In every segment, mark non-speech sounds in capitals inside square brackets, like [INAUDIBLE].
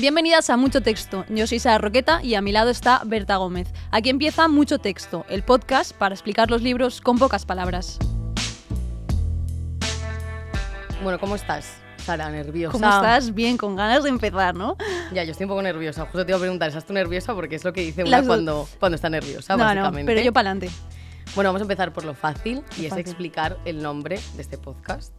Bienvenidas a Mucho Texto. Yo soy Sara Roqueta y a mi lado está Berta Gómez. Aquí empieza Mucho Texto, el podcast para explicar los libros con pocas palabras. Bueno, ¿cómo estás? Sara, nerviosa. ¿Cómo estás? Bien, con ganas de empezar, ¿no? Ya, yo estoy un poco nerviosa. Justo te iba a preguntar, ¿estás tú nerviosa? Porque es lo que dice una cuando, cuando está nerviosa, básicamente. No, pero yo para adelante. Bueno, vamos a empezar por lo fácil y es explicar el nombre de este podcast.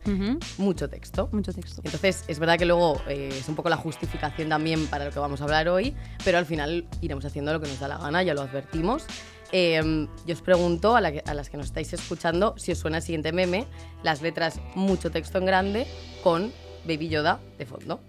Mucho texto. Mucho texto. Entonces, es verdad que luego eh, es un poco la justificación también para lo que vamos a hablar hoy, pero al final iremos haciendo lo que nos da la gana, ya lo advertimos. Em, yo os pregunto a, a, las que nos estáis escuchando si os suena el siguiente meme, las letras mucho texto en grande con Baby Yoda de fondo.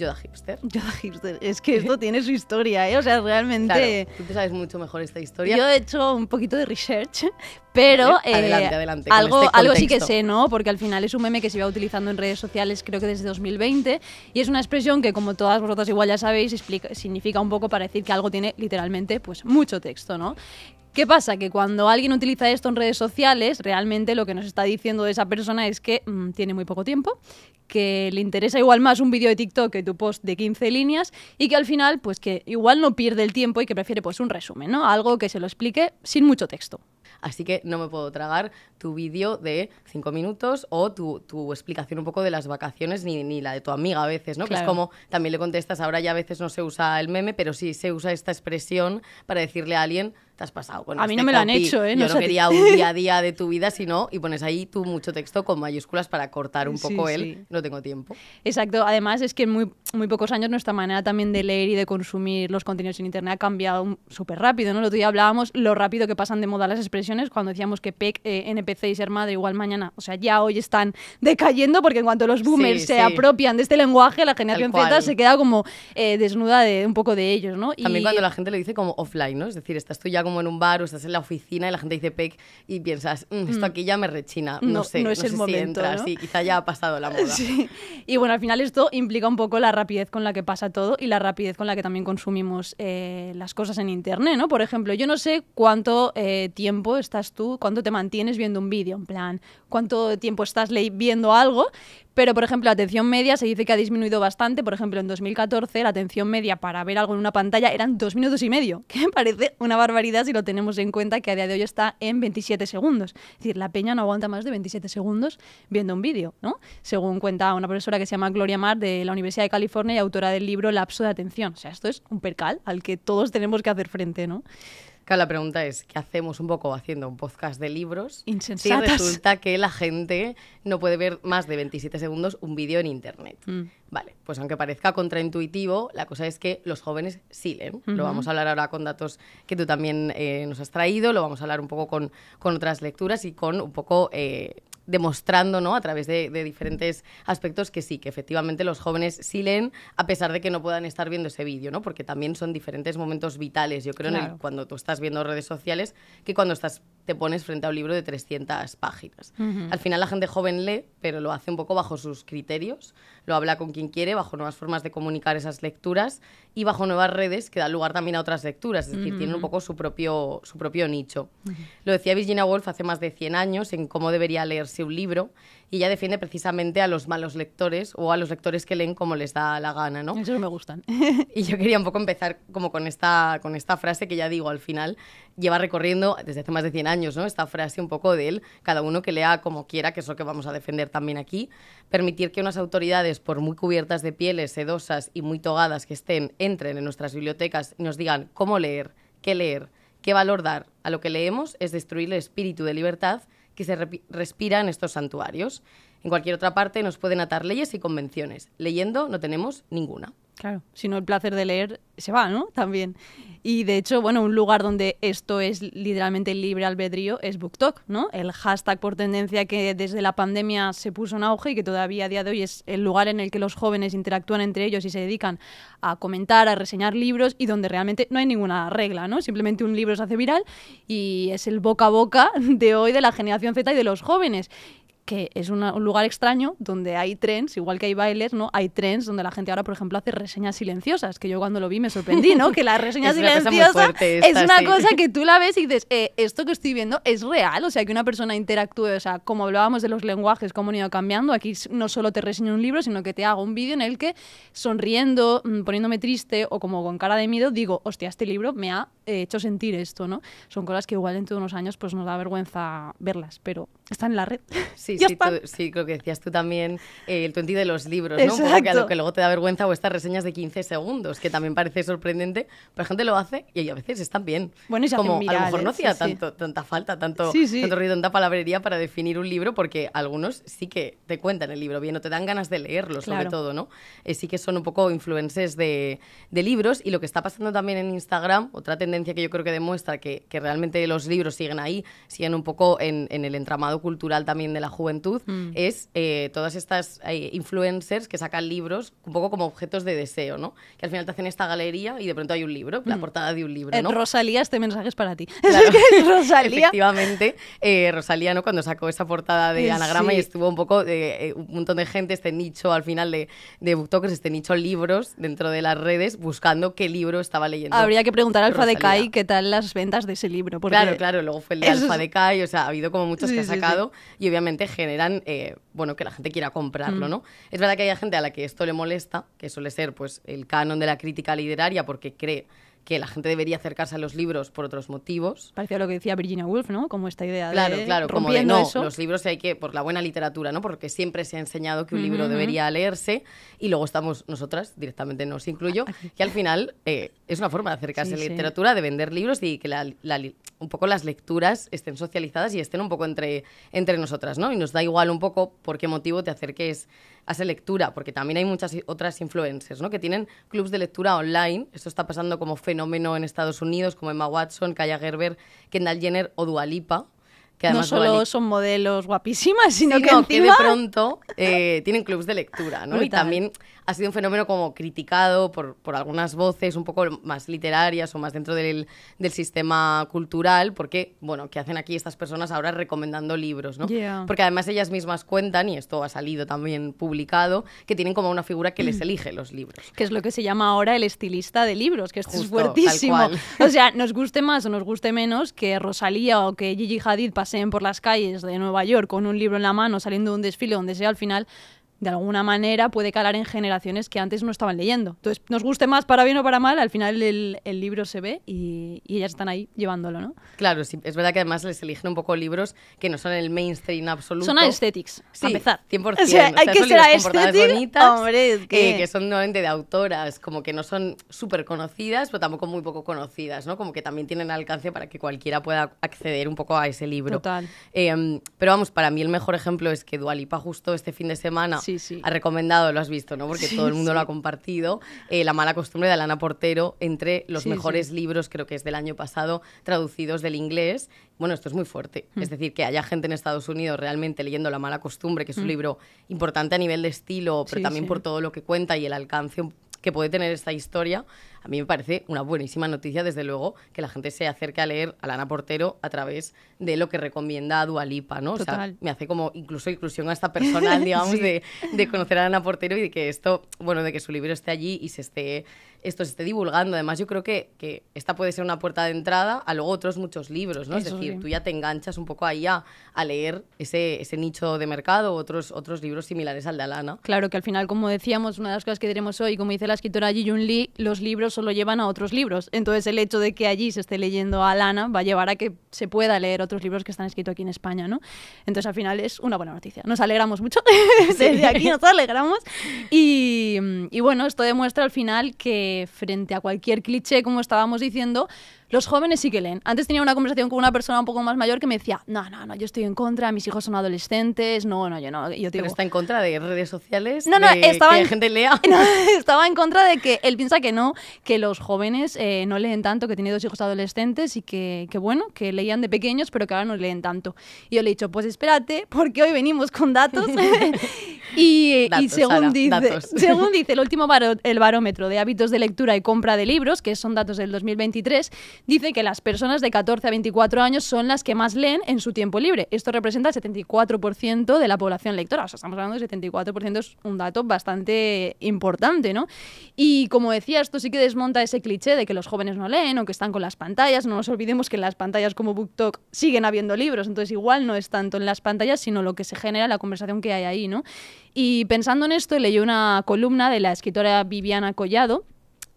Yoda hipster. [LAUGHS] Yoda hipster. Es que esto tiene su historia, ¿eh? O sea, realmente... tú sabes mucho mejor esta historia. Yo he hecho un poquito de research, pero... Eh, adelante. Algo, este algo sí que sé, ¿no? Porque al final es un meme que se iba utilizando en redes sociales creo que desde 2020 y es una expresión que, como todas vosotras igual ya sabéis, explica, significa un poco para decir que algo tiene literalmente pues mucho texto, ¿no? ¿Qué pasa? Que cuando alguien utiliza esto en redes sociales, realmente lo que nos está diciendo de esa persona es que mm, tiene muy poco tiempo, que le interesa igual más un vídeo de TikTok que tu post de 15 líneas y que al final, pues que igual no pierde el tiempo y que prefiere pues un resumen, ¿no? Algo que se lo explique sin mucho texto. Así que no me puedo tragar tu vídeo de 5 minutos o tu, explicación un poco de las vacaciones ni, la de tu amiga a veces, ¿no? Que es como también le contestas, ahora ya a veces no se usa el meme, pero sí se usa esta expresión para decirle a alguien te has pasado. Con a mí este no me lo han hecho, ¿eh? Yo no, quería un día a día de tu vida, [LAUGHS] sino, y pones ahí tú mucho texto con mayúsculas para cortar un poco él, no tengo tiempo. Exacto, además es que en muy, muy pocos años nuestra manera también de leer y de consumir los contenidos en Internet ha cambiado súper rápido, ¿no? El otro día hablábamos lo rápido que pasan de moda las expresiones cuando decíamos que PEC, eh, NPC y ser madre igual mañana, o sea, ya hoy están decayendo porque en cuanto los boomers se apropian de este lenguaje, la generación Z se queda como eh, desnuda de un poco de ellos, ¿no? También cuando la gente le dice como offline, ¿no? Es decir, estás tú ya como como en un bar o estás en la oficina y la gente dice pec y piensas, mm, esto mm. aquí ya me rechina, no, sé, no es el momento, si quizá ya ha pasado la moda. [LAUGHS] Y bueno, al final esto implica un poco la rapidez con la que pasa todo y la rapidez con la que también consumimos eh, las cosas en internet, ¿no? Por ejemplo, yo no sé cuánto eh, tiempo estás tú, cuánto te mantienes viendo un vídeo, en plan, cuánto tiempo estás viendo algo, pero, por ejemplo, la atención media se dice que ha disminuido bastante. Por ejemplo, en 2014 la atención media para ver algo en una pantalla eran dos minutos y medio, [LAUGHS] que me parece una barbaridad si lo tenemos en cuenta que a día de hoy está en 27 segundos. Es decir, la peña no aguanta más de 27 segundos viendo un vídeo, ¿no? Según cuenta una profesora que se llama Gloria Mar de la Universidad de California y autora del libro Lapso de Atención. O sea, esto es un percal al que todos tenemos que hacer frente, ¿no? la pregunta es, ¿qué hacemos un poco haciendo un podcast de libros? Insensatas. Si resulta que la gente no puede ver más de 27 segundos un vídeo en internet. Mm. Vale, pues aunque parezca contraintuitivo, la cosa es que los jóvenes sí leen. Lo vamos a hablar ahora con datos que tú también eh, nos has traído, lo vamos a hablar un poco con, otras lecturas y con un poco eh, demostrando ¿no? a través de, diferentes aspectos que sí, que efectivamente los jóvenes sí leen a pesar de que no puedan estar viendo ese vídeo, ¿no? porque también son diferentes momentos vitales, yo creo, cuando tú estás viendo redes sociales que cuando estás te pones frente a un libro de 300 páginas. Al final la gente joven lee, pero lo hace un poco bajo sus criterios, lo habla con quien quiere, bajo nuevas formas de comunicar esas lecturas y bajo nuevas redes que dan lugar también a otras lecturas, es decir, tienen un poco su propio, su propio nicho. Lo decía Virginia Woolf hace más de 100 años en cómo debería leerse un libro y ella defiende precisamente a los malos lectores o a los lectores que leen como les da la gana, ¿no? Eso me gustan. [LAUGHS] y yo quería un poco empezar como con esta, con esta frase que ya digo, al final lleva recorriendo desde hace más de 100 años, ¿no? Esta frase un poco de él, cada uno que lea como quiera, que es lo que vamos a defender también aquí, permitir que unas autoridades, por muy cubiertas de pieles, sedosas y muy togadas que estén, entren en nuestras bibliotecas y nos digan cómo leer, qué leer, qué valor dar a lo que leemos, es destruir el espíritu de libertad que se respira en estos santuarios. En cualquier otra parte nos pueden atar leyes y convenciones. Leyendo no tenemos ninguna. Claro, si no el placer de leer se va, ¿no? También. Y de hecho, bueno, un lugar donde esto es literalmente libre albedrío es BookTok, ¿no? El hashtag por tendencia que desde la pandemia se puso en auge y que todavía a día de hoy es el lugar en el que los jóvenes interactúan entre ellos y se dedican a comentar, a reseñar libros y donde realmente no hay ninguna regla, ¿no? Simplemente un libro se hace viral y es el boca a boca de hoy de la generación Z y de los jóvenes que es un lugar extraño donde hay trens, igual que hay bailes, ¿no? Hay trens donde la gente ahora, por ejemplo, hace reseñas silenciosas, que yo cuando lo vi me sorprendí, ¿no? Que la [LAUGHS] reseña silenciosa es una cosa que tú la ves y dices, eh, esto que estoy viendo es real, o sea, que una persona interactúe, o sea, como hablábamos de los lenguajes, cómo han ido cambiando, aquí no solo te reseño un libro, sino que te hago un vídeo en el que sonriendo, mm, poniéndome triste o como con cara de miedo, digo, hostia, este libro me ha eh, hecho sentir esto, ¿no? Son cosas que igual dentro de unos años pues nos da vergüenza verlas, pero Está en la red. Sí, [LAUGHS] sí, sí, creo que decías tú también, eh, el 20 de los libros, ¿no? Porque a lo que luego te da vergüenza o estas reseñas de 15 segundos, que también parece sorprendente, pero la gente lo hace y a veces están bien. Bueno, y se Como a lo mejor no hacía tanto, tanta falta, tanto, tanto ruido, tanta palabrería para definir un libro, porque algunos sí que te cuentan el libro bien o te dan ganas de leerlo, sobre todo, ¿no? Eh, sí que son un poco influencers de, de, libros y lo que está pasando también en Instagram, otra tendencia que yo creo que demuestra que, que realmente los libros siguen ahí, siguen un poco en, en el entramado cultural también de la juventud, mm. es eh, todas estas eh, influencers que sacan libros un poco como objetos de deseo, ¿no? Que al final te hacen esta galería y de pronto hay un libro, la mm. portada de un libro, eh, ¿no? Rosalía, este mensaje es para ti. [LAUGHS] Rosalía. Efectivamente, Rosalía, ¿no? Cuando sacó esa portada de Anagrama y estuvo un poco, un montón de gente, este nicho al final de, de booktokers, este nicho libros dentro de las redes, buscando qué libro estaba leyendo. Habría que preguntar a Alfa de qué tal las ventas de ese libro. Porque claro, claro, luego fue el de Alfa de o sea, ha habido como muchos que sacan y obviamente generan, eh, bueno, que la gente quiera comprarlo, mm. ¿no? Es verdad que hay gente a la que esto le molesta, que suele ser pues el canon de la crítica literaria porque cree que la gente debería acercarse a los libros por otros motivos. Parecía lo que decía Virginia Woolf, ¿no? Como esta idea de claro, como no, eso. los libros hay que por la buena literatura, ¿no? Porque siempre se ha enseñado que un libro debería leerse y luego estamos nosotras, directamente nos incluyo, que al final eh, es una forma de acercarse a la literatura, de vender libros y que un poco las lecturas estén socializadas y estén un poco entre, entre nosotras, ¿no? Y nos da igual un poco por qué motivo te acerques hace lectura, porque también hay muchas otras influencers, ¿no? Que tienen clubs de lectura online. Esto está pasando como fenómeno en Estados Unidos, como Emma Watson, Kaya Gerber, Kendall Jenner o Dualipa no solo son modelos guapísimas, sino que, de pronto eh, tienen clubs de lectura, ¿no? Y también ha sido un fenómeno como criticado por, por, algunas voces un poco más literarias o más dentro del, sistema cultural, porque, bueno, ¿qué hacen aquí estas personas ahora recomendando libros, no? Porque además ellas mismas cuentan, y esto ha salido también publicado, que tienen como una figura que les [CLEARS THROAT] elige los libros. Que es lo que se llama ahora el estilista de libros, que es fuertísimo. O sea, nos guste más o nos guste menos que Rosalía o que Gigi Hadid ven por las calles de Nueva York con un libro en la mano saliendo de un desfile donde sea al final de alguna manera puede calar en generaciones que antes no estaban leyendo. Entonces, nos guste más para bien o para mal, al final el, libro se ve y, y, ellas están ahí llevándolo, ¿no? Claro, sí, es verdad que además les eligen un poco libros que no son el mainstream absoluto. Son aesthetics, sí, a empezar. 100%. O sea, hay que ser hombre, es eh, que... que son nuevamente de autoras, como que no son súper conocidas, pero tampoco muy poco conocidas, ¿no? Como que también tienen alcance para que cualquiera pueda acceder un poco a ese libro. Total. Em, pero vamos, para mí el mejor ejemplo es que Dualipa justo este fin de semana... Sí ha recomendado, lo has visto, ¿no? Porque todo el mundo lo ha compartido. Eh, la mala costumbre de Alana Portero, entre los mejores libros, creo que es del año pasado, traducidos del inglés. Bueno, esto es muy fuerte. Mm. Es decir, que haya gente en Estados Unidos realmente leyendo La mala costumbre, que es un mm. libro importante a nivel de estilo, pero también por todo lo que cuenta y el alcance que puede tener esta historia a mí me parece una buenísima noticia, desde luego, que la gente se acerque a leer a Lana Portero a través de lo que recomienda Dualipa, ¿no? me hace como incluso inclusión a esta persona [LAUGHS] digamos, de, conocer a Lana Portero y de que esto, bueno, de que su libro esté allí y se esté esto se esté divulgando. Además, yo creo que, que, esta puede ser una puerta de entrada a luego otros muchos libros, ¿no? es decir, tú ya te enganchas un poco ahí a, leer ese, ese, nicho de mercado, otros, otros libros similares al de Alana. Claro, que al final, como decíamos, una de las cosas que diremos hoy, como dice la escritora Ji Lee, los libros solo llevan a otros libros. Entonces el hecho de que allí se esté leyendo a Lana va a llevar a que se pueda leer otros libros que están escritos aquí en España, ¿no? Entonces al final es una buena noticia. Nos alegramos mucho. [LAUGHS] Desde aquí nos alegramos. Y, Em, y bueno, esto demuestra al final que frente a cualquier cliché, como estábamos diciendo, los jóvenes sí que leen. Antes tenía una conversación con una persona un poco más mayor que me decía, no, no, no, yo estoy en contra, mis hijos son adolescentes, no, no, yo no. Yo está en contra de redes sociales, no, no, estaba en, [LAUGHS] estaba en contra de que él piensa que no, que los jóvenes eh, no leen tanto, que tiene dos hijos adolescentes y que, que, bueno, que leían de pequeños, pero que ahora no leen tanto. Y yo le he dicho, pues espérate, porque hoy venimos con datos [LAUGHS] [LAUGHS] Y, [LAUGHS] [LAUGHS] según, dice, el último el barómetro de hábitos de lectura y compra de libros, que son datos del 2023, dice que las personas de 14 a 24 años son las que más leen en su tiempo libre. Esto representa el 74% de la población lectora. O sea, estamos hablando del 74%, es un dato bastante importante, ¿no? Y como decía, esto sí que desmonta ese cliché de que los jóvenes no leen o que están con las pantallas. No nos olvidemos que en las pantallas como BookTok siguen habiendo libros, entonces igual no es tanto en las pantallas, sino lo que se genera, la conversación que hay ahí, ¿no? Y pensando en esto, leí una columna de la escritora Viviana Collado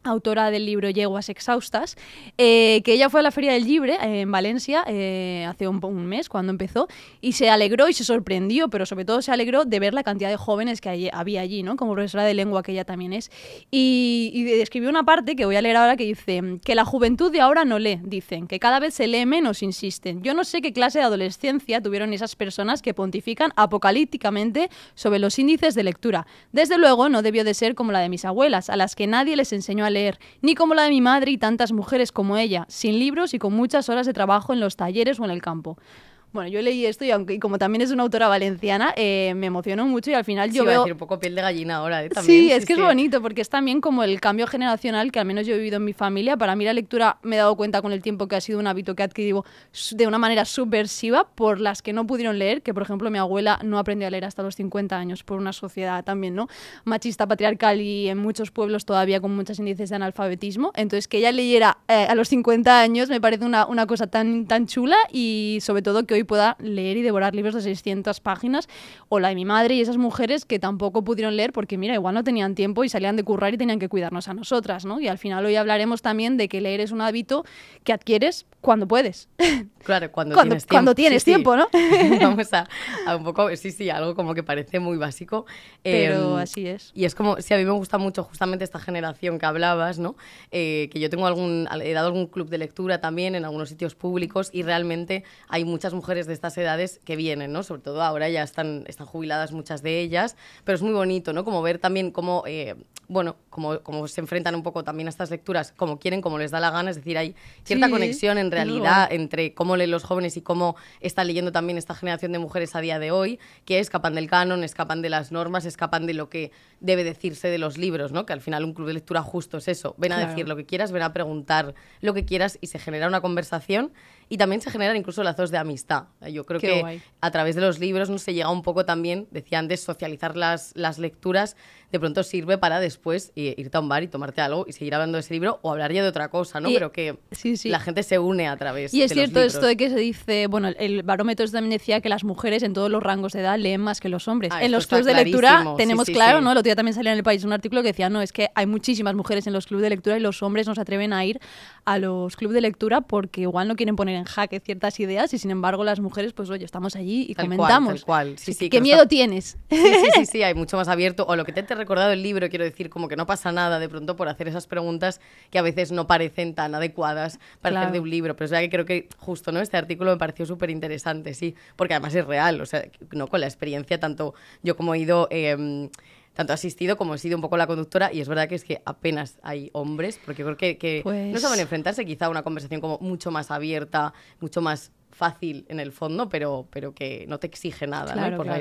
autora del libro Yeguas Exhaustas, eh, que ella fue a la Feria del Libre eh, en Valencia eh, hace un, mes, cuando empezó, y se alegró y se sorprendió, pero sobre todo se alegró de ver la cantidad de jóvenes que había allí, ¿no? como profesora de lengua que ella también es. Y, y escribió una parte que voy a leer ahora que dice, que la juventud de ahora no lee, dicen, que cada vez se lee menos, insisten. Yo no sé qué clase de adolescencia tuvieron esas personas que pontifican apocalípticamente sobre los índices de lectura. Desde luego no debió de ser como la de mis abuelas, a las que nadie les enseñó a leer, ni como la de mi madre y tantas mujeres como ella, sin libros y con muchas horas de trabajo en los talleres o en el campo. Bueno, yo leí esto y aunque como también es una autora valenciana, eh, me emocionó mucho y al final yo veo... A decir un poco piel de gallina ahora, ¿eh? sí, es que es bonito porque es también como el cambio generacional que al menos yo he vivido en mi familia. Para mí la lectura me he dado cuenta con el tiempo que ha sido un hábito que adquirí de una manera subversiva por las que no pudieron leer, que por ejemplo mi abuela no aprendió a leer hasta los 50 años por una sociedad también, ¿no? Machista, patriarcal y en muchos pueblos todavía con muchos índices de analfabetismo. Entonces que ella leyera eh, a los 50 años me parece una, cosa tan, tan chula y sobre todo que hoy pueda leer y devorar libros de 600 páginas, o la de mi madre y esas mujeres que tampoco pudieron leer porque, mira, igual no tenían tiempo y salían de currar y tenían que cuidarnos a nosotras, ¿no? Y al final hoy hablaremos también de que leer es un hábito que adquieres cuando puedes. [LAUGHS] Claro, cuando, tienes tiempo. ¿no? [LAUGHS] [LAUGHS] Vamos a, un poco, sí, sí, algo como que parece muy básico. Pero em, así es. Y es como, sí, a mí me gusta mucho justamente esta generación que hablabas, ¿no? Eh, que yo tengo algún, he dado algún club de lectura también en algunos sitios públicos y realmente hay muchas mujeres de estas edades que vienen, ¿no? Sobre todo ahora ya están, están jubiladas muchas de ellas, pero es muy bonito, ¿no? Como ver también cómo eh, bueno, como, como se enfrentan un poco también a estas lecturas, como quieren, como les da la gana, es decir, hay cierta conexión en realidad entre cómo leen los jóvenes y cómo está leyendo también esta generación de mujeres a día de hoy, que escapan del canon, escapan de las normas, escapan de lo que debe decirse de los libros, ¿no? Que al final un club de lectura justo es eso, ven a decir lo que quieras, ven a preguntar lo que quieras y se genera una conversación y también se generan incluso lazos de amistad. Yo creo que a través de los libros no se llega un poco también, decían, de socializar las, las lecturas de pronto sirve para después eh, irte a un bar y tomarte algo y seguir hablando de ese libro o hablar ya de otra cosa, ¿no? Pero que sí, la gente se une a través. Y es cierto esto de que se dice, bueno, el barómetro también decía que las mujeres en todos los rangos de edad leen más que los hombres. Ah, en los clubes de lectura tenemos claro, ¿no? El otro día también salió en el país un artículo que decía, no, es que hay muchísimas mujeres en los clubes de lectura y los hombres no se atreven a ir a los clubes de lectura porque igual no quieren poner en jaque ciertas ideas y sin embargo las mujeres, pues oye, estamos allí y comentamos. ¿Qué miedo tienes? Sí, sí, sí, [LAUGHS] hay mucho más abierto. O lo que te, te recordado el libro, quiero decir, como que no pasa nada de pronto por hacer esas preguntas que a veces no parecen tan adecuadas para hacer de un libro. Pero es verdad que creo que justo ¿no? este artículo me pareció súper interesante, sí, porque además es real, o sea, ¿no? con la experiencia, tanto yo como he ido... Em, tanto asistido como he sido un poco la conductora y es verdad que es que apenas hay hombres porque creo que, no saben pues enfrentarse quizá a una conversación como mucho más abierta, mucho más fácil en el fondo, pero, pero que no te exige nada.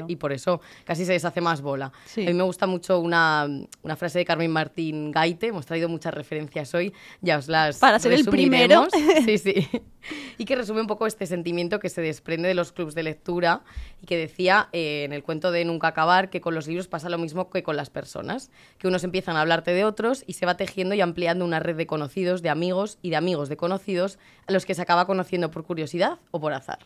y, por, eso casi se deshace más bola. A mí me gusta mucho una, una, frase de Carmen Martín Gaite, hemos traído muchas referencias hoy, ya os las... Para ser el primero. Sí, sí. [LAUGHS] [LAUGHS] y que resume un poco este sentimiento que se desprende de los clubs de lectura y que decía eh, en el cuento de Nunca acabar que con los libros pasa lo mismo que con las personas, que unos empiezan a hablarte de otros y se va tejiendo y ampliando una red de conocidos, de amigos y de amigos de conocidos a los que se acaba conociendo por curiosidad o por azar.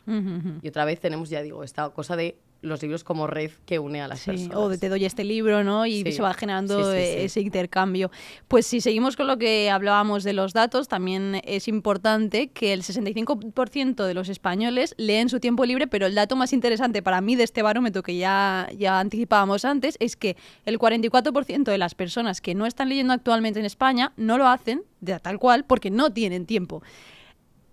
Y otra vez tenemos, ya digo, esta cosa de los libros como red que une a las sí, personas. O te doy este libro, ¿no? Y se va generando e-, ese intercambio. Pues si seguimos con lo que hablábamos de los datos, también es importante que el 65% de los españoles leen su tiempo libre, pero el dato más interesante para mí de este barómetro que ya, ya anticipábamos antes es que el 44% de las personas que no están leyendo actualmente en España no lo hacen de tal cual porque no tienen tiempo.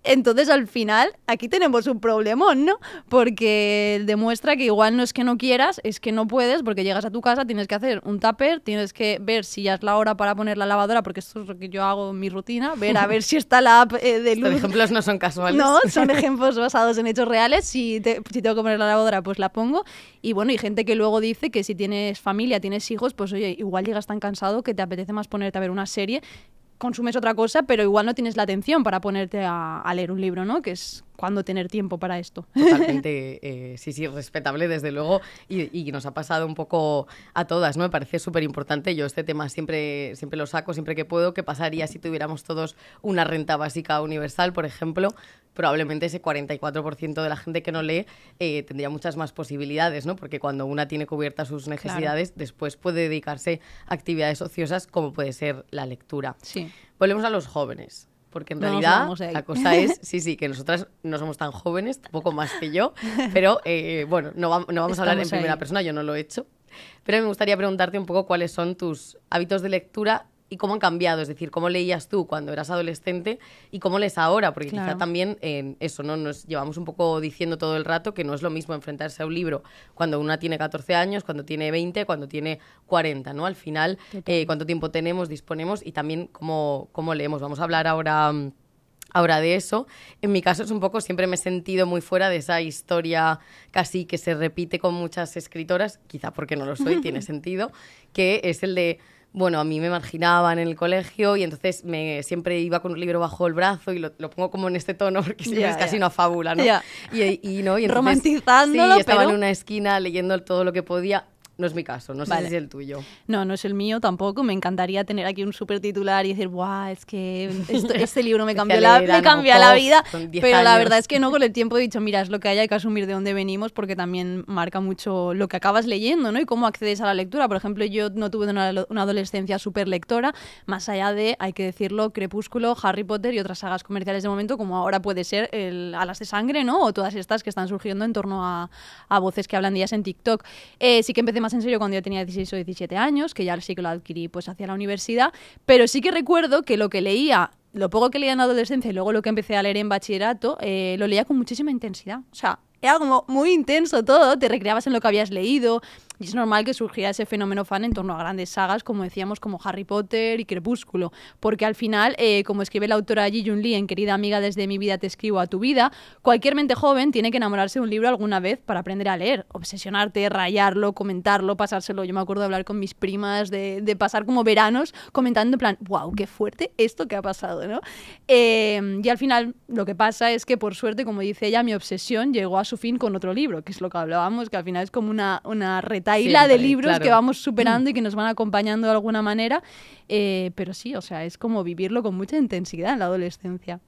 Entonces, al final, aquí tenemos un problemón, ¿no? Porque demuestra que igual no es que no quieras, es que no puedes, porque llegas a tu casa, tienes que hacer un tupper, tienes que ver si ya es la hora para poner la lavadora, porque esto es lo que yo hago en mi rutina, ver a ver si está la app eh, de Los [LAUGHS] ejemplos no son casuales. No, son [LAUGHS] ejemplos basados en hechos reales. Si, te, si tengo que poner la lavadora, pues la pongo. Y bueno, y gente que luego dice que si tienes familia, tienes hijos, pues oye, igual llegas tan cansado que te apetece más ponerte a ver una serie consumes otra cosa, pero igual no tienes la atención para ponerte a, leer un libro, ¿no? Que es, cuándo tener tiempo para esto. [LAUGHS] Totalmente, eh, sí, sí, respetable desde luego y, nos ha pasado un poco a todas, ¿no? Me parece súper importante, yo este tema siempre, siempre lo saco, siempre que puedo, qué pasaría si tuviéramos todos una renta básica universal, por ejemplo, probablemente ese 44% de la gente que no lee eh, tendría muchas más posibilidades, ¿no? Porque cuando una tiene cubiertas sus necesidades, después puede dedicarse a actividades ociosas como puede ser la lectura. Sí. Volvemos a los jóvenes porque en realidad la cosa es, [LAUGHS] sí, sí, que nosotras no somos tan jóvenes, tampoco más que yo, [LAUGHS] pero eh, bueno, no, no vamos a hablar en primera persona, yo no lo he hecho. Pero me gustaría preguntarte un poco cuáles son tus hábitos de lectura y cómo han cambiado, es decir, cómo leías tú cuando eras adolescente y cómo lees ahora, porque quizá también en eh, eso, ¿no? Nos llevamos un poco diciendo todo el rato que no es lo mismo enfrentarse a un libro cuando una tiene 14 años, cuando tiene 20, cuando tiene 40, ¿no? Al final, eh, cuánto tiempo tenemos, disponemos y también cómo, cómo leemos. Vamos a hablar ahora mm, ahora de eso. En mi caso es un poco, siempre me he sentido muy fuera de esa historia casi que se repite con muchas escritoras, quizá porque no lo soy, tiene [LAUGHS] sentido, que es el de bueno, a mí me marginaban en el colegio y entonces me, siempre iba con un libro bajo el brazo y lo, pongo como en este tono porque es casi una fábula, ¿no? Y, y, no y Sí, estaba en una esquina leyendo todo lo que podía no es mi caso, no sé si es el tuyo. No, no es el mío tampoco. Me encantaría tener aquí un super titular y decir, guau, es que [LAUGHS] este libro me cambió la, me cambia la vida. Pero la verdad es que no, con el [LAUGHS] tiempo he dicho, mira, es lo que hay, hay que asumir de dónde venimos porque también marca mucho lo que acabas leyendo, ¿no? Y cómo accedes a la lectura. Por ejemplo, yo no tuve una, adolescencia súper lectora, más allá de, hay que decirlo, Crepúsculo, Harry Potter y otras sagas comerciales de momento, como ahora puede ser el Alas de Sangre, ¿no? O todas estas que están surgiendo en torno a, voces que hablan días ellas en TikTok. Eh, sí que empecé más en serio cuando yo tenía 16 o 17 años, que ya sí que lo adquirí pues hacia la universidad, pero sí que recuerdo que lo que leía lo poco que leía en la adolescencia y luego lo que empecé a leer en bachillerato, eh, lo leía con muchísima intensidad. O sea, era como muy intenso todo, te recreabas en lo que habías leído, es normal que surgiera ese fenómeno fan en torno a grandes sagas, como decíamos, como Harry Potter y Crepúsculo, porque al final, eh, como escribe la autora Ji Jun Lee en Querida amiga, desde mi vida te escribo a tu vida, cualquier mente joven tiene que enamorarse de un libro alguna vez para aprender a leer, obsesionarte, rayarlo, comentarlo, pasárselo. Yo me acuerdo de hablar con mis primas, de, pasar como veranos comentando en plan, wow, qué fuerte esto que ha pasado, ¿no? Em, y al final lo que pasa es que, por suerte, como dice ella, mi obsesión llegó a su fin con otro libro, que es lo que hablábamos, que al final es como una, una reta la isla de libros que vamos superando y que mm. nos van acompañando de alguna manera. Eh, pero sí, o sea, es como vivirlo con mucha intensidad en la adolescencia.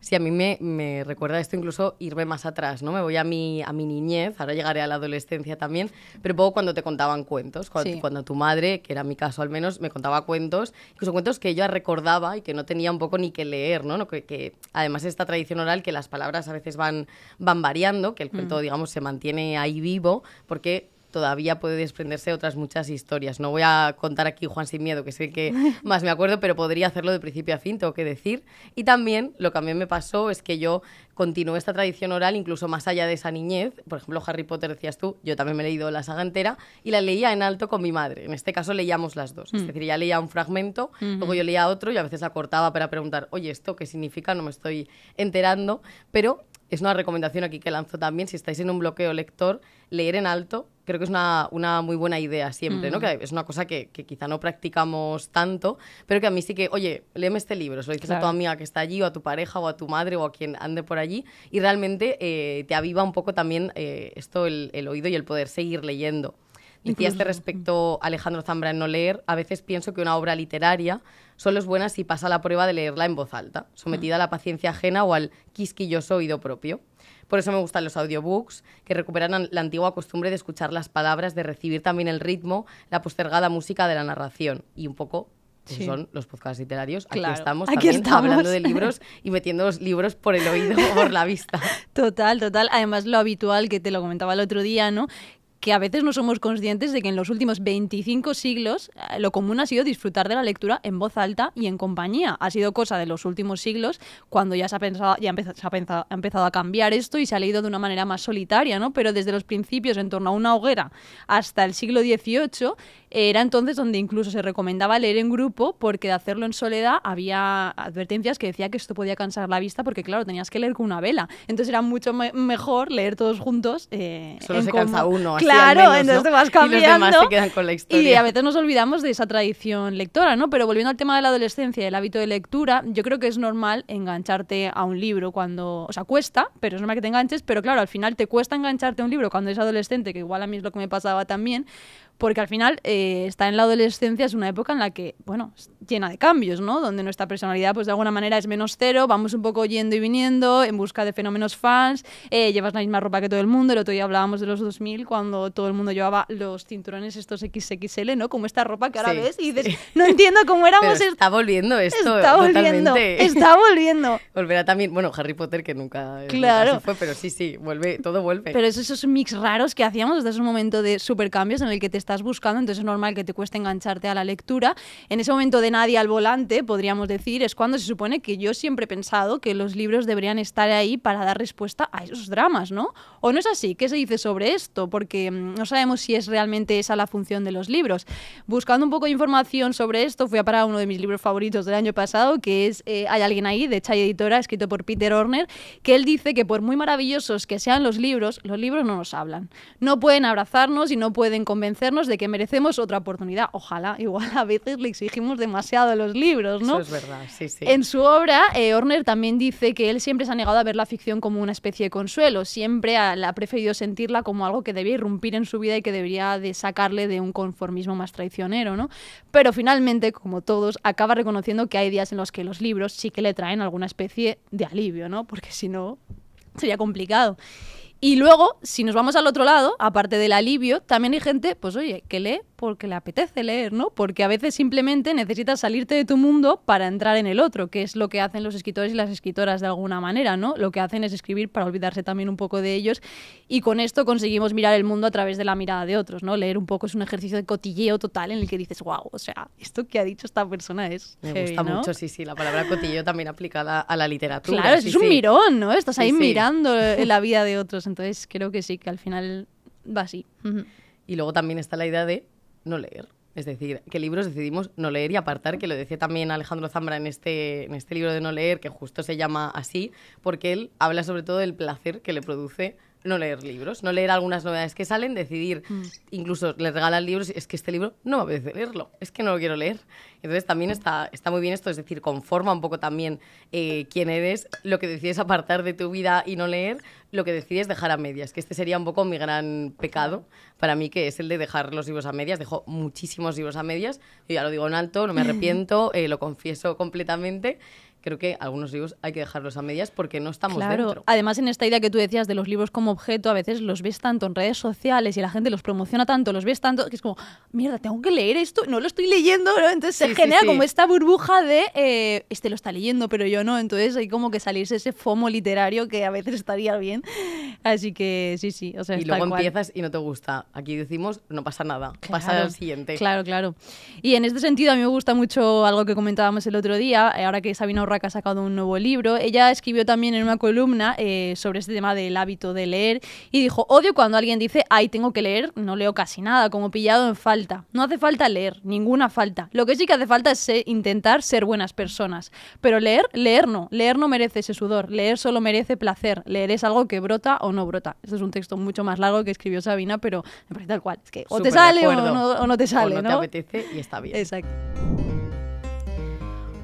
Sí, a mí me, recuerda esto incluso irme más atrás, ¿no? Me voy a mi, a mi niñez, ahora llegaré a la adolescencia también, pero poco cuando te contaban cuentos, cuando, tu madre, que era mi caso al menos, me contaba cuentos, incluso cuentos que ella recordaba y que no tenía un poco ni que leer, ¿no? Que, además esta tradición oral que las palabras a veces van, van variando, que el cuento, mm. digamos, se mantiene ahí vivo, porque todavía puede desprenderse otras muchas historias. No voy a contar aquí Juan sin miedo, que es el que [LAUGHS] más me acuerdo, pero podría hacerlo de principio a fin, tengo que decir. Y también lo que a mí me pasó es que yo continué esta tradición oral incluso más allá de esa niñez. Por ejemplo, Harry Potter decías tú, yo también me he leído la saga entera y la leía en alto con mi madre. En este caso leíamos las dos. Es mm. decir, ella leía un fragmento, luego yo leía otro y a veces la cortaba para preguntar, oye, ¿esto qué significa? No me estoy enterando. Pero es una recomendación aquí que lanzo también, si estáis en un bloqueo lector, leer en alto creo que es una, muy buena idea siempre, ¿no? Que es una cosa que, quizá no practicamos tanto, pero que a mí sí que, oye, léeme este libro, se lo dices a tu amiga que está allí, o a tu pareja, o a tu madre, o a quien ande por allí, y realmente eh, te aviva un poco también eh, esto, el, el, oído y el poder seguir leyendo. Y Decías este respecto a Alejandro Zambra en no leer, a veces pienso que una obra literaria solo es buena si pasa la prueba de leerla en voz alta, sometida a la paciencia ajena o al quisquilloso oído propio. Por eso me gustan los audiobooks, que recuperan la antigua costumbre de escuchar las palabras, de recibir también el ritmo, la postergada música de la narración y un poco pues, son los podcasts literarios. Aquí estamos también estamos. hablando de libros y metiendo los libros por el oído o por la vista. [LAUGHS] Total, total. Además, lo habitual que te lo comentaba el otro día, ¿no? que a veces no somos conscientes de que en los últimos 25 siglos eh, lo común ha sido disfrutar de la lectura en voz alta y en compañía. Ha sido cosa de los últimos siglos cuando ya se ha, pensado, ya empezado, ha empezado a cambiar esto y se ha leído de una manera más solitaria, ¿no? Pero desde los principios, en torno a una hoguera, hasta el siglo XVIII, era entonces donde incluso se recomendaba leer en grupo porque de hacerlo en soledad había advertencias que decía que esto podía cansar la vista porque claro, tenías que leer con una vela. Entonces era mucho mejor leer todos juntos. Eh, Solo se cansa uno. Claro, entonces te vas cambiando. Y los demás se quedan con la historia. Y a veces nos olvidamos de esa tradición lectora, ¿no? Pero volviendo al tema de la adolescencia y el hábito de lectura, yo creo que es normal engancharte a un libro cuando, o sea, cuesta, pero es normal que te enganches, pero claro, al final te cuesta engancharte a un libro cuando eres adolescente, que igual a mí es lo que me pasaba también, porque al final eh, está en la adolescencia es una época en la que, bueno, llena de cambios, ¿no? Donde nuestra personalidad, pues de alguna manera es menos cero, vamos un poco yendo y viniendo en busca de fenómenos fans, eh, llevas la misma ropa que todo el mundo, el otro día hablábamos de los 2000 cuando todo el mundo llevaba los cinturones estos XXL, ¿no? Como esta ropa que ahora ves y dices, no entiendo cómo éramos... está volviendo esto. Está volviendo, está volviendo. [LAUGHS] Volverá también, bueno, Harry Potter que nunca claro. fue, pero sí, sí, vuelve, todo vuelve. Pero esos mix raros que hacíamos desde un momento de supercambios en el que te estás buscando, entonces es normal que te cueste engancharte a la lectura. En ese momento de nadie al volante, podríamos decir, es cuando se supone que yo siempre he pensado que los libros deberían estar ahí para dar respuesta a esos dramas, ¿no? ¿O no es así? ¿Qué se dice sobre esto? Porque mm, no sabemos si es realmente esa la función de los libros. Buscando un poco de información sobre esto, fui a parar uno de mis libros favoritos del año pasado, que es eh, Hay alguien ahí, de Chay Editora, escrito por Peter Horner, que él dice que por muy maravillosos que sean los libros, los libros no nos hablan. No pueden abrazarnos y no pueden convencernos de que merecemos otra oportunidad. Ojalá, igual a veces le exigimos demasiado a los libros, ¿no? Eso es verdad, sí, sí. En su obra, eh, Horner también dice que él siempre se ha negado a ver la ficción como una especie de consuelo, siempre ha, ha preferido sentirla como algo que debía irrumpir en su vida y que debería de sacarle de un conformismo más traicionero, ¿no? Pero finalmente, como todos, acaba reconociendo que hay días en los que los libros sí que le traen alguna especie de alivio, ¿no? Porque si no, sería complicado. Y luego, si nos vamos al otro lado, aparte del alivio, también hay gente, pues oye, que lee porque le apetece leer, ¿no? Porque a veces simplemente necesitas salirte de tu mundo para entrar en el otro, que es lo que hacen los escritores y las escritoras de alguna manera, ¿no? Lo que hacen es escribir para olvidarse también un poco de ellos y con esto conseguimos mirar el mundo a través de la mirada de otros, ¿no? Leer un poco es un ejercicio de cotilleo total en el que dices, wow, o sea, esto que ha dicho esta persona es... Me gusta mucho, sí, sí, la palabra cotilleo también aplicada a la literatura. Claro, es un mirón, ¿no? Estás ahí mirando [LAUGHS] la vida de otros, entonces creo que sí, que al final va así. Y luego también está la idea de no leer. Es decir, qué libros decidimos no leer y apartar, que lo decía también Alejandro Zambra en este, en este libro de no leer, que justo se llama así, porque él habla sobre todo del placer que le produce no leer libros, no leer algunas novedades que salen, decidir, mm. incluso les regalan libros, es que este libro no me apetece leerlo, es que no lo quiero leer. Entonces también está, está muy bien esto, es decir, conforma un poco también eh, quién eres, lo que decides apartar de tu vida y no leer, lo que decides dejar a medias, que este sería un poco mi gran pecado para mí, que es el de dejar los libros a medias, dejo muchísimos libros a medias, yo ya lo digo en alto, no me [LAUGHS] arrepiento, eh, lo confieso completamente creo que algunos libros hay que dejarlos a medias porque no estamos claro. Además, en esta idea que tú decías de los libros como objeto, a veces los ves tanto en redes sociales y la gente los promociona tanto, los ves tanto, que es como, mierda, tengo que leer esto, no lo estoy leyendo, ¿no? Entonces se genera como esta burbuja de, eh, este lo está leyendo, pero yo no, entonces hay como que salirse ese fomo literario que a veces estaría bien. Así que sí, sí, o sea, Y luego empiezas y no te gusta. Aquí decimos, no pasa nada, pasa al siguiente. Claro, claro. Y en este sentido a mí me gusta mucho algo que comentábamos el otro día, eh, ahora que Sabino que ha sacado un nuevo libro. Ella escribió también en una columna eh, sobre este tema del hábito de leer y dijo, odio cuando alguien dice, ay, tengo que leer, no leo casi nada, como pillado en falta. No hace falta leer, ninguna falta. Lo que sí que hace falta es intentar ser buenas personas. Pero leer, leer no. Leer no merece ese sudor, leer solo merece placer. Leer es algo que brota o no brota. esto es un texto mucho más largo que escribió Sabina, pero me parece tal cual. o te sale o no, te sale. O no, no te apetece y está bien. Exacto.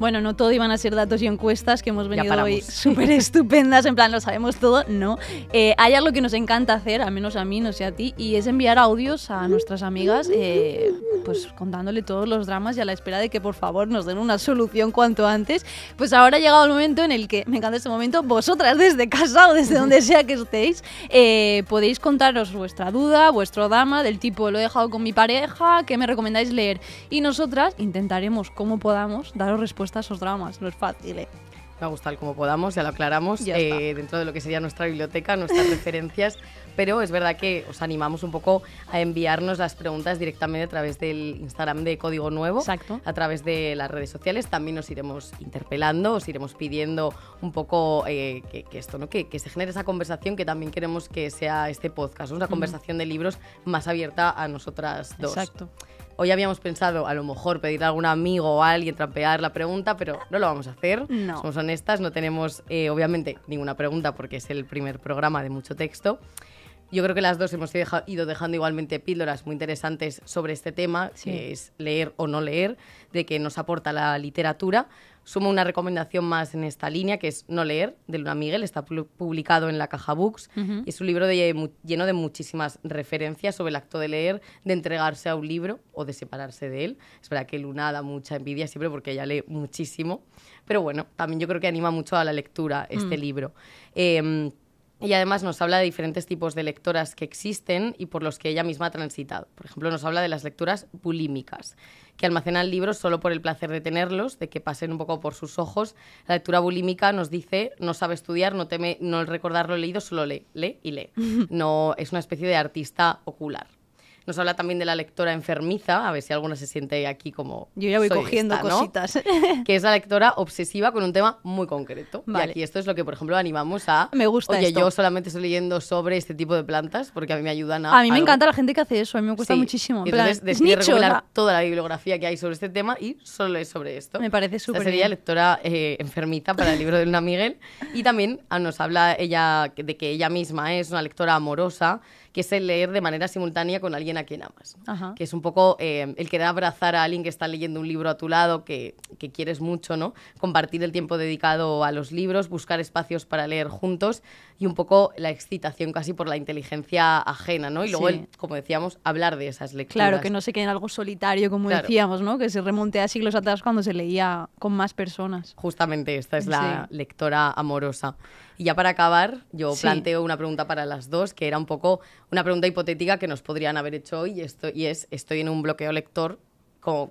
Bueno, no todo iban a ser datos y encuestas que hemos venido hoy súper [LAUGHS] estupendas, en plan, lo sabemos todo, no. Eh, hay algo que nos encanta hacer, al menos a mí, no sé a ti, y es enviar audios a nuestras amigas, eh, pues contándole todos los dramas y a la espera de que por favor nos den una solución cuanto antes. Pues ahora ha llegado el momento en el que, me encanta este momento, vosotras desde casa o desde donde sea que estéis, eh, podéis contaros vuestra duda, vuestro drama, del tipo, lo he dejado con mi pareja, ¿qué me recomendáis leer? Y nosotras intentaremos, como podamos, daros respuesta a esos dramas, no es fácil. ¿eh? Me ha gustado como podamos, ya lo aclaramos, eh, dentro de lo que sería nuestra biblioteca, nuestras [LAUGHS] referencias, pero es verdad que os animamos un poco a enviarnos las preguntas directamente a través del Instagram de Código Nuevo, a través de las redes sociales, también nos iremos interpelando, os iremos pidiendo un poco eh, que, esto, ¿no? Que, que, se genere esa conversación que también queremos que sea este podcast, una conversación de libros más abierta a nosotras dos. Exacto. Hoy habíamos pensado a lo mejor pedir a algún amigo o a alguien trampear la pregunta, pero no lo vamos a hacer. No. Somos honestas, no tenemos eh, obviamente ninguna pregunta porque es el primer programa de mucho texto. Yo creo que las dos hemos ido dejando igualmente píldoras muy interesantes sobre este tema, si es leer o no leer, de qué nos aporta la literatura. Sumo una recomendación más en esta línea, que es No leer, de Luna Miguel. Está publicado en la Caja Books. Es un libro lleno de muchísimas referencias sobre el acto de leer, de entregarse a un libro o de separarse de él. Es verdad que Luna da mucha envidia siempre porque ella lee muchísimo. Pero bueno, también yo creo que anima mucho a la lectura este mm. libro. Em, y además nos habla de diferentes tipos de lectoras que existen y por los que ella misma ha transitado. Por ejemplo, nos habla de las lecturas bulímicas, que almacenan libros solo por el placer de tenerlos, de que pasen un poco por sus ojos. La lectura bulímica nos dice, no sabe estudiar, no teme no recordar lo leído, solo lee, lee y lee. [LAUGHS] No, es una especie de artista ocular. Nos habla también de la lectora enfermiza, a ver si alguna se siente aquí como... Yo ya voy cogiendo cositas. [LAUGHS] que es la lectora obsesiva con un tema muy concreto. Y aquí esto es lo que, por ejemplo, animamos a... Me gusta Oye, yo solamente estoy leyendo sobre este tipo de plantas porque a mí me ayudan a... A mí me encanta la gente que hace eso, a mí me gusta muchísimo. Y entonces decidí recopilar toda la bibliografía que hay sobre este tema y solo es sobre esto. Me parece súper Sería lectora eh, enfermiza enfermita para el libro de Luna Miguel. Y también ah, nos habla ella de que ella misma es una lectora amorosa que es el leer de manera simultánea con alguien a quien amas. Que es un poco eh, el querer abrazar a alguien que está leyendo un libro a tu lado, que, que, quieres mucho, ¿no? Compartir el tiempo dedicado a los libros, buscar espacios para leer juntos y un poco la excitación casi por la inteligencia ajena, ¿no? Y luego, como decíamos, hablar de esas lecturas. Claro, que no se quede en algo solitario, como decíamos, ¿no? Que se remonte a siglos atrás cuando se leía con más personas. Justamente, esta es la lectora amorosa. Y ya para acabar, yo planteo una pregunta para las dos, que era un poco una pregunta hipotética que nos podrían haber hecho hoy, y, esto, y es, estoy en un bloqueo lector,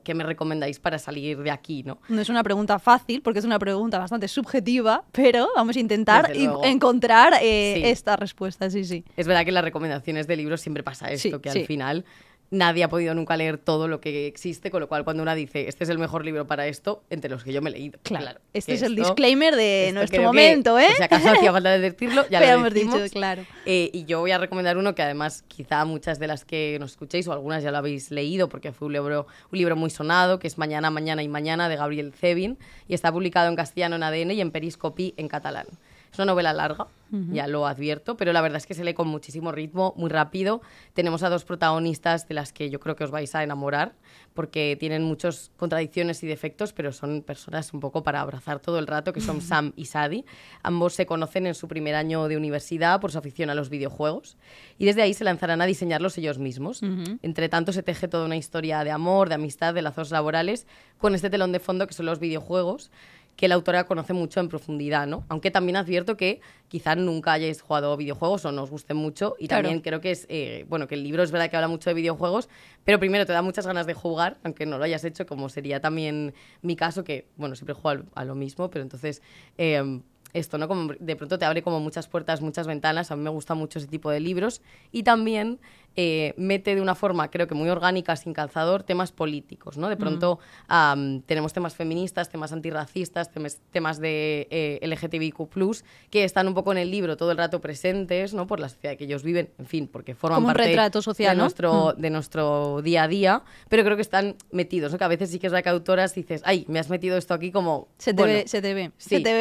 ¿qué me recomendáis para salir de aquí? ¿no? no es una pregunta fácil porque es una pregunta bastante subjetiva, pero vamos a intentar encontrar eh, esta respuesta, sí, sí. Es verdad que en las recomendaciones de libros siempre pasa esto, que al final nadie ha podido nunca leer todo lo que existe, con lo cual cuando una dice, este es el mejor libro para esto, entre los que yo me he leído. Claro. este es el disclaimer de nuestro momento, ¿eh? Si acaso hacía falta decirlo, ya [LAUGHS] lo hemos dicho, claro. Eh, y yo voy a recomendar uno que además quizá muchas de las que nos escuchéis o algunas ya lo habéis leído porque fue un libro, un libro muy sonado, que es Mañana, Mañana y Mañana de Gabriel Zevin y está publicado en castellano en ADN y en periscopi en catalán. Es una novela larga, ya lo advierto, pero la verdad es que se lee con muchísimo ritmo, muy rápido. Tenemos a dos protagonistas de las que yo creo que os vais a enamorar, porque tienen muchas contradicciones y defectos, pero son personas un poco para abrazar todo el rato, que son Sam y Sadie. Ambos se conocen en su primer año de universidad por su afición a los videojuegos y desde ahí se lanzarán a diseñarlos ellos mismos. Entre tanto, se teje toda una historia de amor, de amistad, de lazos laborales, con este telón de fondo que son los videojuegos que la autora conoce mucho en profundidad, ¿no? Aunque también advierto que quizás nunca hayáis jugado videojuegos o no os gusten mucho y también creo que es, eh, bueno, que el libro es verdad que habla mucho de videojuegos, pero primero te da muchas ganas de jugar, aunque no lo hayas hecho, como sería también mi caso, que, bueno, siempre juego a lo mismo, pero entonces... Em, esto, ¿no? Como de pronto te abre como muchas puertas, muchas ventanas. A mí me gusta mucho ese tipo de libros. Y también eh, mete de una forma, creo que muy orgánica, sin calzador, temas políticos, ¿no? De pronto tenemos temas feministas, temas antirracistas, temas de eh, LGTBIQ+, que están un poco en el libro todo el rato presentes, ¿no? Por la sociedad que ellos viven, en fin, porque forman parte de, nuestro, mm. de nuestro día a día, pero creo que están metidos, ¿no? Que a veces sí que es la que autoras dices, ay, me has metido esto aquí como... Se te ve, se te ve.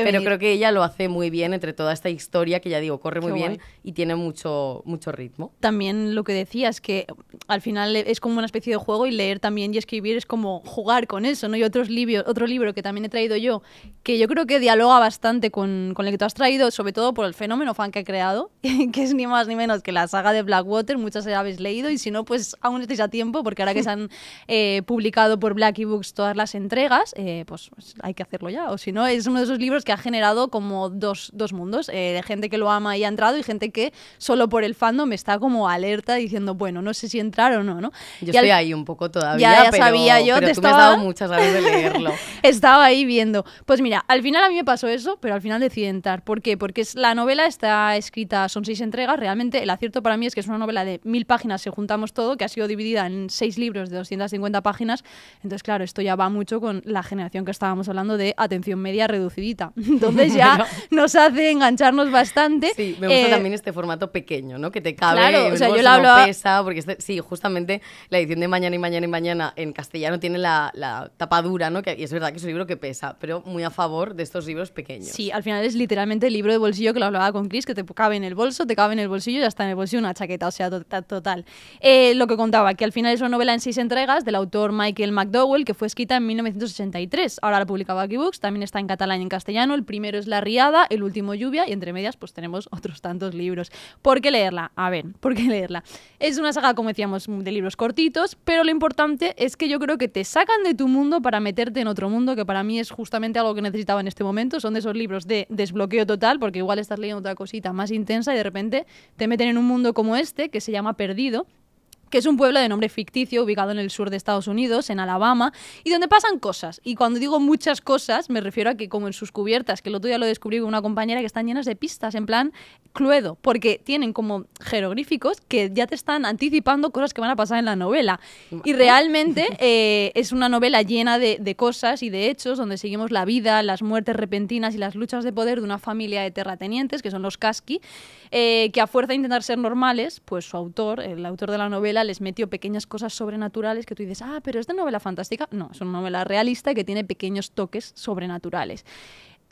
pero creo que ella lo hace muy bien entre toda esta historia que ya digo, corre muy bien y tiene mucho, mucho ritmo. También lo que decías que al final es como una especie de juego y leer también y escribir es como jugar con eso, ¿no? Y otros libros, otro libro que también he traído yo, que yo creo que dialoga bastante con, el que tú has traído, sobre todo por el fenómeno fan que ha creado, [LAUGHS] que es ni más ni menos que la saga de Blackwater, muchas ya habéis leído y si no, pues aún estáis a tiempo, porque ahora que se han [LAUGHS] eh, publicado por Black Books todas las entregas, eh, pues, pues, hay que hacerlo ya, o si no, es uno de esos libros que ha generado como dos, dos mundos, eh, de gente que lo ama y ha entrado y gente que solo por el fandom está como alerta diciendo, bueno, no sé si Claro, no, ¿no? Yo estoy ahí un poco todavía, ya, sabía yo, te tú estaba... has dado muchas ganas de leerlo. [LAUGHS] estaba ahí viendo. Pues mira, al final a mí me pasó eso, pero al final decidí entrar. ¿Por qué? Porque es, la novela está escrita, son seis entregas, realmente el acierto para mí es que es una novela de mil páginas si juntamos todo, que ha sido dividida en seis libros de 250 páginas. Entonces, claro, esto ya va mucho con la generación que estábamos hablando de atención media reducidita. [LAUGHS] Entonces ya nos hace engancharnos bastante. Sí, me gusta eh, también este formato pequeño, ¿no? Que te cabe, claro, o yo lo no pesa, porque este, sí, justamente la edición de Mañana y Mañana y Mañana en castellano tiene la, tapadura, ¿no? Que, y es verdad que es un libro que pesa, pero muy a favor de estos libros pequeños. Sí, al final es literalmente el libro de bolsillo que lo hablaba con Chris, que te cabe en el bolso, te cabe en el bolsillo y está en el bolsillo una chaqueta, o sea, total. Eh, lo que contaba, que al final es una novela en seis entregas del autor Michael McDowell, que fue escrita en 1983. Ahora la publicaba aquí Books, también está en catalán y en castellano. El primero es La Riada, el último Lluvia, y entre medias pues tenemos otros tantos libros. ¿Por qué leerla? A ver, ¿por qué leerla? Es una saga, como decíamos, de libros cortitos, pero lo importante es que yo creo que te sacan de tu mundo para meterte en otro mundo, que para mí es justamente algo que necesitaba en este momento. Son de esos libros de desbloqueo total, porque igual estás leyendo otra cosita más intensa y de repente te meten en un mundo como este, que se llama Perdido, que es un pueblo de nombre ficticio ubicado en el sur de Estados Unidos, en Alabama, y donde pasan cosas. Y cuando digo muchas cosas, me refiero a que como en sus cubiertas, que el otro día lo descubrí con una compañera, que están llenas de pistas, en plan Cluedo, porque tienen como jeroglíficos que ya te están anticipando cosas que van a pasar en la novela. Y realmente [LAUGHS] eh, es una novela llena de, cosas y de hechos, donde seguimos la vida, las muertes repentinas y las luchas de poder de una familia de terratenientes, que son los Kaski, eh, que a fuerza de intentar ser normales, pues su autor, el autor de la novela, les metió pequeñas cosas sobrenaturales que tú dices, ah, pero es de novela fantástica. No, es una novela realista que tiene pequeños toques sobrenaturales.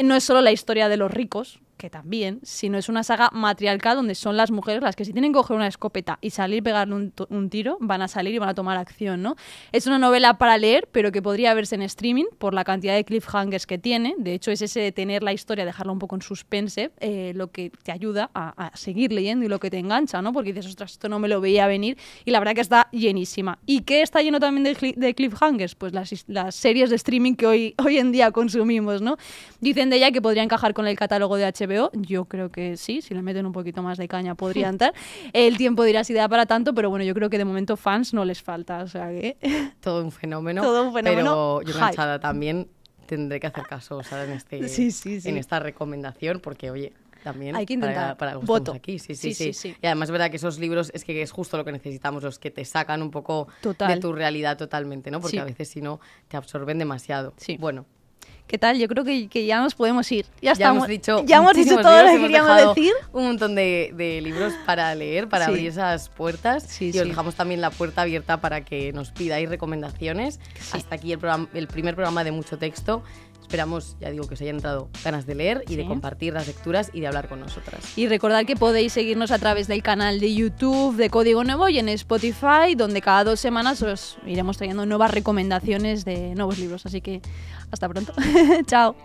No es solo la historia de los ricos, que también, no es una saga matriarcal donde son las mujeres las que si tienen que coger una escopeta y salir pegarle un, tiro, van a salir y van a tomar acción, ¿no? Es una novela para leer, pero que podría verse en streaming por la cantidad de cliffhangers que tiene. De hecho, es ese de tener la historia, dejarla un poco en suspense, eh, lo que te ayuda a, seguir leyendo y lo que te engancha, ¿no? Porque dices, ostras, esto no me lo veía venir y la verdad que está llenísima. ¿Y qué está lleno también de, cliffhangers? Pues las, series de streaming que hoy, hoy en día consumimos, ¿no? Dicen de ella que podría encajar con el catálogo de HBO veo, yo creo que sí, si le meten un poquito más de caña podría [LAUGHS] entrar. El tiempo dirá si da para tanto, pero bueno, yo creo que de momento fans no les falta, o sea que... [LAUGHS] Todo un fenómeno. Pero yo enganchada también tendré que hacer caso, sea En, este, [LAUGHS] en esta recomendación, porque oye, también hay que intentar para, para voto aquí sí sí, sí y además es verdad que esos libros es que es justo lo que necesitamos los que te sacan un poco de tu realidad totalmente no porque a veces si no te absorben demasiado bueno ¿Qué tal? Yo creo que, ya nos podemos ir. Ya, hemos dicho, ya hemos dicho todo lo que queríamos decir. Un montón de, libros para leer, para abrir esas puertas. y os dejamos también la puerta abierta para que nos pidáis recomendaciones. Hasta aquí el, el primer programa de Mucho Texto. Esperamos, ya digo, que os hayan dado ganas de leer y de compartir las lecturas y de hablar con nosotras. Y recordad que podéis seguirnos a través del canal de YouTube de Código Nuevo y en Spotify, donde cada dos semanas os iremos trayendo nuevas recomendaciones de nuevos libros. Así que hasta pronto. [LAUGHS] Chao.